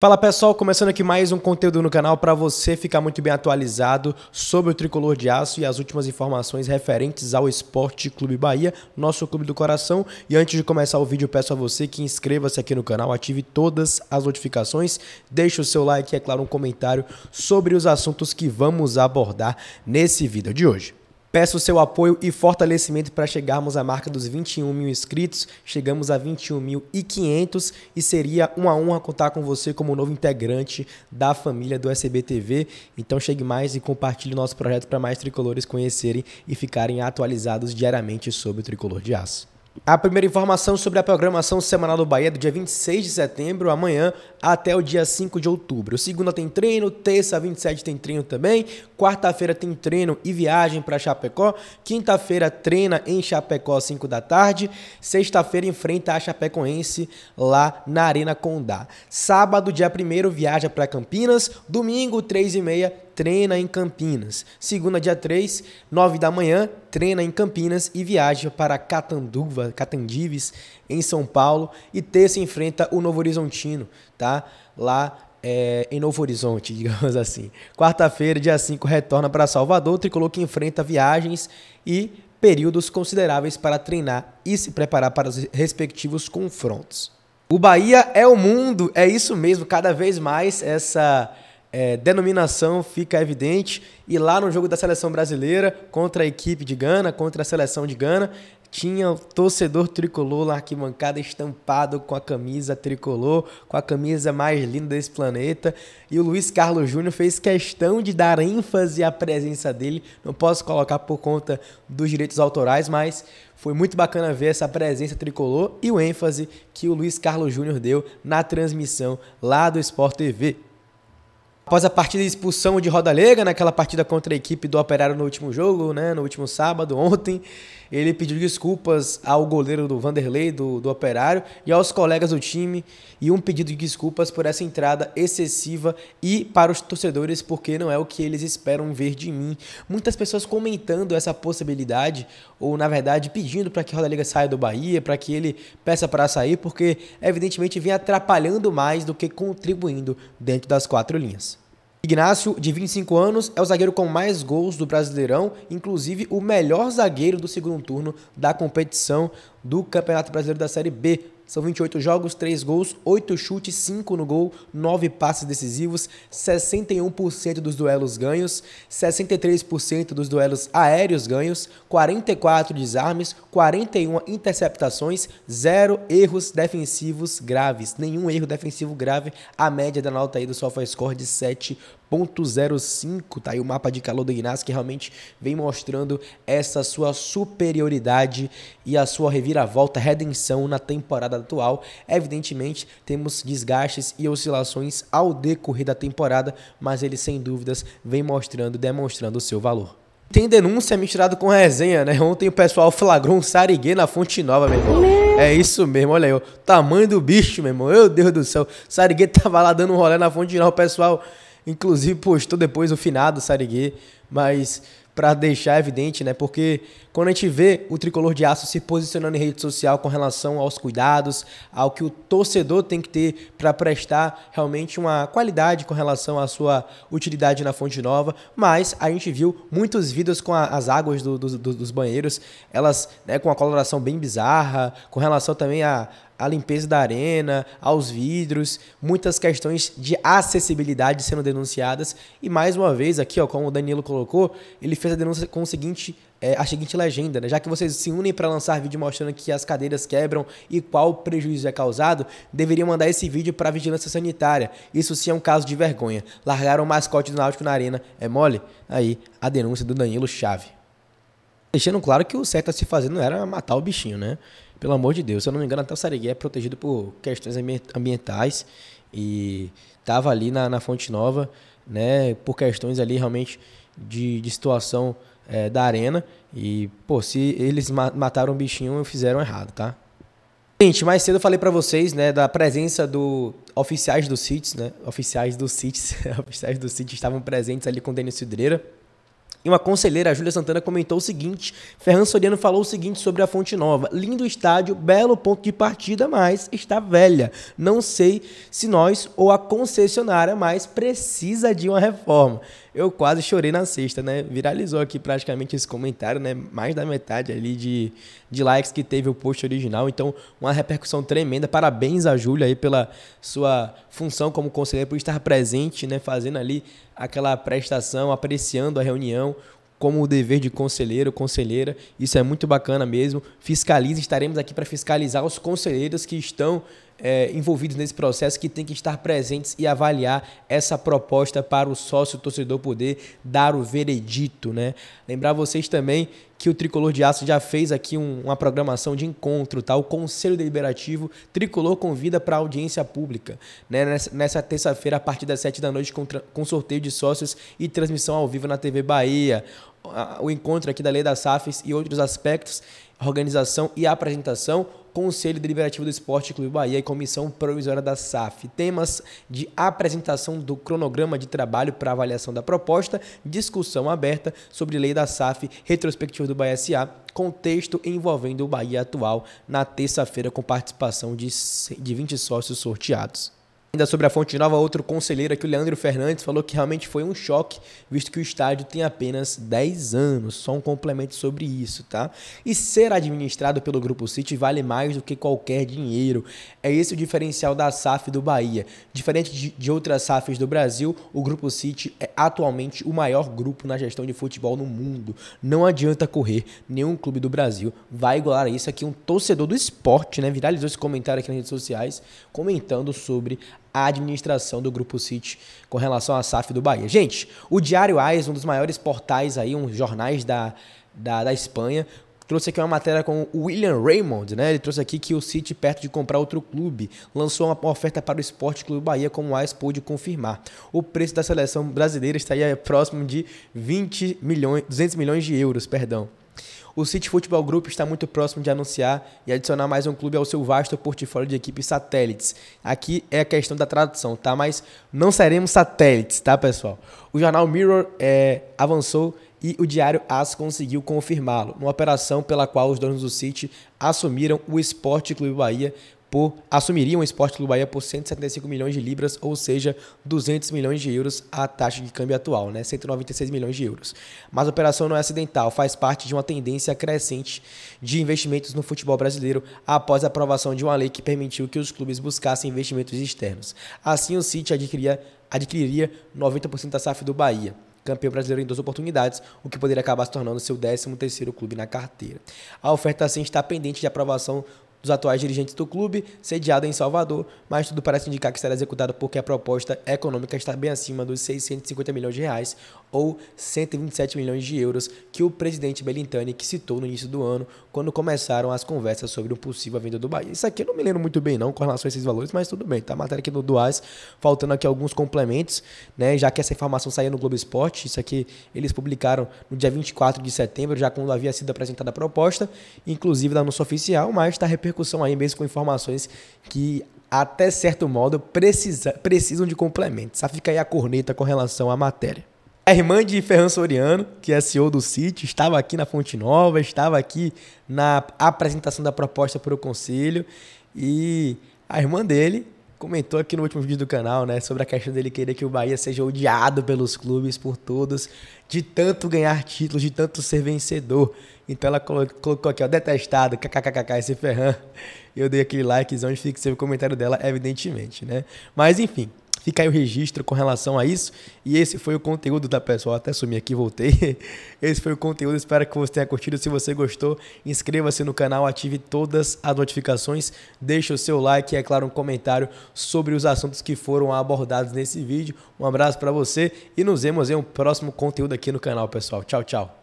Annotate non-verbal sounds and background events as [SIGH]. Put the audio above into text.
Fala pessoal, começando aqui mais um conteúdo no canal para você ficar muito bem atualizado sobre o tricolor de aço e as últimas informações referentes ao Esporte Clube Bahia, nosso clube do coração. E antes de começar o vídeo, peço a você que inscreva-se aqui no canal, ative todas as notificações, deixe o seu like e, é claro, um comentário sobre os assuntos que vamos abordar nesse vídeo de hoje. Peço o seu apoio e fortalecimento para chegarmos à marca dos 21 mil inscritos. Chegamos a 21.500 e seria uma honra contar com você como novo integrante da família do SBTV. Então chegue mais e compartilhe nosso projeto para mais tricolores conhecerem e ficarem atualizados diariamente sobre o tricolor de aço. A primeira informação sobre a programação semanal do Bahia é do dia 26 de setembro, amanhã, até o dia 5 de outubro. Segunda tem treino, terça 27 tem treino também, quarta-feira tem treino e viagem para Chapecó, quinta-feira treina em Chapecó às 5 da tarde, sexta-feira enfrenta a Chapecoense lá na Arena Condá. Sábado, dia 1 viaja para Campinas, domingo, 3 e meia, treina em Campinas. Segunda, dia 3, 9 da manhã, treina em Campinas e viaja para Catanduva, Catandives, em São Paulo. E terça enfrenta o Novo Horizontino, tá? Lá é, em Novo Horizonte, [LAUGHS] digamos assim. Quarta-feira, dia 5, retorna para Salvador. O tricolor que enfrenta viagens e períodos consideráveis para treinar e se preparar para os respectivos confrontos. O Bahia é o mundo, é isso mesmo, cada vez mais essa é, denominação fica evidente. E lá no jogo da seleção brasileira, contra a equipe de Gana, contra a seleção de Gana, tinha o torcedor tricolor na arquibancada estampado com a camisa tricolor, com a camisa mais linda desse planeta. E o Luiz Carlos Júnior fez questão de dar ênfase à presença dele. Não posso colocar por conta dos direitos autorais, mas foi muito bacana ver essa presença tricolor e o ênfase que o Luiz Carlos Júnior deu na transmissão lá do Sport TV. Após a partida de expulsão de Rodalega, naquela né, partida contra a equipe do Operário no último jogo, né, no último sábado, [LAUGHS] ontem, ele pediu desculpas ao goleiro do Vanderlei, do, do Operário, e aos colegas do time, e um pedido de desculpas por essa entrada excessiva e para os torcedores, porque não é o que eles esperam ver de mim. Muitas pessoas comentando essa possibilidade, ou na verdade pedindo para que Rodalega saia do Bahia, para que ele peça para sair, porque evidentemente vem atrapalhando mais do que contribuindo dentro das quatro linhas. Ignácio, de 25 anos, é o zagueiro com mais gols do Brasileirão, inclusive o melhor zagueiro do segundo turno da competição do Campeonato Brasileiro da Série B. São 28 jogos, 3 gols, 8 chutes, 5 no gol, 9 passes decisivos, 61% dos duelos ganhos, 63% dos duelos aéreos ganhos, 44 desarmes, 41 interceptações, 0 erros defensivos graves. Nenhum erro defensivo grave. A média da nota aí do SofaScore de 7 0,05. Tá aí o mapa de calor do Ignacio, que realmente vem mostrando essa sua superioridade e a sua reviravolta, redenção na temporada atual. Evidentemente, temos desgastes e oscilações ao decorrer da temporada, mas ele sem dúvidas vem mostrando, demonstrando o seu valor. Tem denúncia misturada com resenha, né? Ontem o pessoal flagrou um sariguê na Fonte Nova, meu irmão. É isso mesmo, olha aí, o tamanho do bicho, meu irmão. Meu Deus do céu. O sariguê tava lá dando um rolê na Fonte Nova, o pessoal Inclusive postou depois o finado Sariguê, mas para deixar evidente, né? Porque quando a gente vê o tricolor de aço se posicionando em rede social com relação aos cuidados, ao que o torcedor tem que ter para prestar realmente uma qualidade com relação à sua utilidade na fonte nova, mas a gente viu muitos vídeos com a, as águas do, do, do, dos banheiros, elas né, com a coloração bem bizarra, com relação também a, a limpeza da arena, aos vidros, muitas questões de acessibilidade sendo denunciadas. E mais uma vez, aqui, ó, como o Danilo colocou, ele fez a denúncia com o seguinte. É, a seguinte legenda, né? já que vocês se unem para lançar vídeo mostrando que as cadeiras quebram e qual prejuízo é causado, deveriam mandar esse vídeo para a vigilância sanitária. Isso sim é um caso de vergonha. Largaram o mascote do Náutico na arena, é mole? Aí a denúncia do Danilo Chave. Deixando claro que o certo a se fazer não era matar o bichinho, né? Pelo amor de Deus, se eu não me engano, até o Sarigui é protegido por questões ambientais e estava ali na, na Fonte Nova, né, por questões ali realmente de, de situação é, da arena. E, pô, se eles mataram o bichinho, fizeram errado, tá? Gente, mais cedo eu falei para vocês, né, da presença do oficiais do CITES, né? Oficiais do CITES, [LAUGHS] oficiais do CITES estavam presentes ali com o Denis Cidreira. E uma conselheira, a Júlia Santana, comentou o seguinte: Ferran Soriano falou o seguinte sobre a Fonte Nova. Lindo estádio, belo ponto de partida, mas está velha. Não sei se nós ou a concessionária, mais precisa de uma reforma. Eu quase chorei na sexta, né? Viralizou aqui praticamente esse comentário, né? Mais da metade ali de, de likes que teve o post original. Então, uma repercussão tremenda. Parabéns a Júlia aí pela sua função como conselheiro, por estar presente, né? Fazendo ali aquela prestação, apreciando a reunião, como o dever de conselheiro, conselheira. Isso é muito bacana mesmo. Fiscalize, estaremos aqui para fiscalizar os conselheiros que estão é, envolvidos nesse processo que tem que estar presentes e avaliar essa proposta para o sócio torcedor poder dar o veredito, né? Lembrar vocês também que o Tricolor de Aço já fez aqui um, uma programação de encontro, tá? O Conselho Deliberativo Tricolor convida para audiência pública, né? Nessa, nessa terça-feira, a partir das sete da noite, com, com sorteio de sócios e transmissão ao vivo na TV Bahia o encontro aqui da Lei das SAFs e outros aspectos, organização e apresentação, Conselho Deliberativo do Esporte Clube Bahia e Comissão Provisória da SAF. Temas de apresentação do cronograma de trabalho para avaliação da proposta, discussão aberta sobre lei da SAF, retrospectiva do Bahia SA, contexto envolvendo o Bahia atual na terça-feira com participação de 20 sócios sorteados. Ainda sobre a Fonte Nova, outro conselheiro aqui, o Leandro Fernandes, falou que realmente foi um choque, visto que o estádio tem apenas 10 anos. Só um complemento sobre isso, tá? E ser administrado pelo Grupo City vale mais do que qualquer dinheiro. É esse o diferencial da SAF do Bahia. Diferente de, outras SAFs do Brasil, o Grupo City é atualmente o maior grupo na gestão de futebol no mundo. Não adianta correr, nenhum clube do Brasil vai igualar a isso. Aqui um torcedor do esporte, né? Viralizou esse comentário aqui nas redes sociais, comentando sobre a administração do Grupo City com relação à SAF do Bahia. Gente, o Diário AIS, um dos maiores portais aí, um jornais da, da, da Espanha, trouxe aqui uma matéria com o William Raymond, né? Ele trouxe aqui que o City, perto de comprar outro clube, lançou uma oferta para o Esporte Clube Bahia, como o AIS pôde confirmar. O preço da seleção brasileira estaria próximo de 20 milhões, 200 milhões de euros, perdão. O City Futebol Group está muito próximo de anunciar e adicionar mais um clube ao seu vasto portfólio de equipes satélites. Aqui é a questão da tradução, tá? Mas não seremos satélites, tá, pessoal? O jornal Mirror é, avançou e o diário AS conseguiu confirmá-lo, numa operação pela qual os donos do City assumiram o Esporte Clube Bahia por assumiriam o Esporte Clube Bahia por 175 milhões de libras, ou seja, 200 milhões de euros à taxa de câmbio atual, né? 196 milhões de euros. Mas a operação não é acidental, faz parte de uma tendência crescente de investimentos no futebol brasileiro após a aprovação de uma lei que permitiu que os clubes buscassem investimentos externos. Assim, o City adquiria, adquiriria 90% da SAF do Bahia campeão brasileiro em duas oportunidades, o que poderia acabar se tornando seu 13 clube na carteira. A oferta assim está pendente de aprovação dos atuais dirigentes do clube, sediado em Salvador, mas tudo parece indicar que será executado porque a proposta econômica está bem acima dos 650 milhões de reais, ou 127 milhões de euros que o presidente Belintani que citou no início do ano, quando começaram as conversas sobre um possível venda do Bahia. Isso aqui eu não me lembro muito bem não com relação a esses valores, mas tudo bem, tá? Matéria aqui do Duas, faltando aqui alguns complementos, né? Já que essa informação saiu no Globo Esporte, isso aqui eles publicaram no dia 24 de setembro, já quando havia sido apresentada a proposta, inclusive da anúncio oficial, mas está repercussão aí mesmo com informações que até certo modo precisa, precisam de complementos. Só fica aí a corneta com relação à matéria. A irmã de Ferran Soriano, que é CEO do City, estava aqui na Fonte Nova, estava aqui na apresentação da proposta para o Conselho. E a irmã dele comentou aqui no último vídeo do canal, né, sobre a questão dele querer que o Bahia seja odiado pelos clubes, por todos, de tanto ganhar títulos, de tanto ser vencedor. Então ela colocou aqui, ó, detestado, kkkk, esse Ferran. Eu dei aquele likezão e fixei o comentário dela, evidentemente, né? Mas enfim, Fica aí o registro com relação a isso. E esse foi o conteúdo da pessoal. Até sumi aqui, voltei. [LAUGHS] Esse foi o conteúdo. Espero que você tenha curtido. Se você gostou, inscreva-se no canal, ative todas as notificações, deixe o seu like e, é claro, um comentário sobre os assuntos que foram abordados nesse vídeo. Um abraço para você e nos vemos em um próximo conteúdo aqui no canal, pessoal. Tchau, tchau.